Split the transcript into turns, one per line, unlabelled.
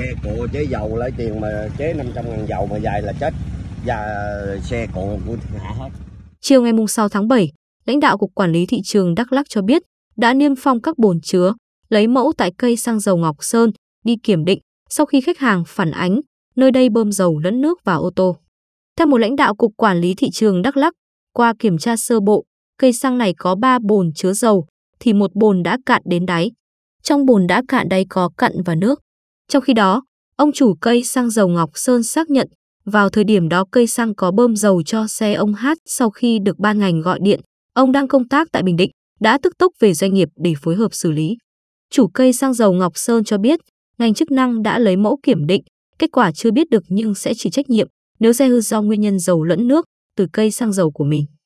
xe cộ chế dầu lấy tiền mà chế 500 ngàn dầu mà dài là chết và xe cộ của thiên hạ hết.
Chiều ngày 6 tháng 7, lãnh đạo Cục Quản lý Thị trường Đắk Lắc cho biết đã niêm phong các bồn chứa, lấy mẫu tại cây xăng dầu Ngọc Sơn, đi kiểm định sau khi khách hàng phản ánh nơi đây bơm dầu lẫn nước vào ô tô. Theo một lãnh đạo Cục Quản lý Thị trường Đắk Lắc, qua kiểm tra sơ bộ, cây xăng này có 3 bồn chứa dầu, thì một bồn đã cạn đến đáy. Trong bồn đã cạn đáy có cặn và nước. Trong khi đó, ông chủ cây xăng dầu Ngọc Sơn xác nhận vào thời điểm đó cây xăng có bơm dầu cho xe ông Hát sau khi được ban ngành gọi điện. Ông đang công tác tại Bình Định, đã tức tốc về doanh nghiệp để phối hợp xử lý. Chủ cây xăng dầu Ngọc Sơn cho biết, ngành chức năng đã lấy mẫu kiểm định, kết quả chưa biết được nhưng sẽ chỉ trách nhiệm nếu xe hư do nguyên nhân dầu lẫn nước từ cây xăng dầu của mình.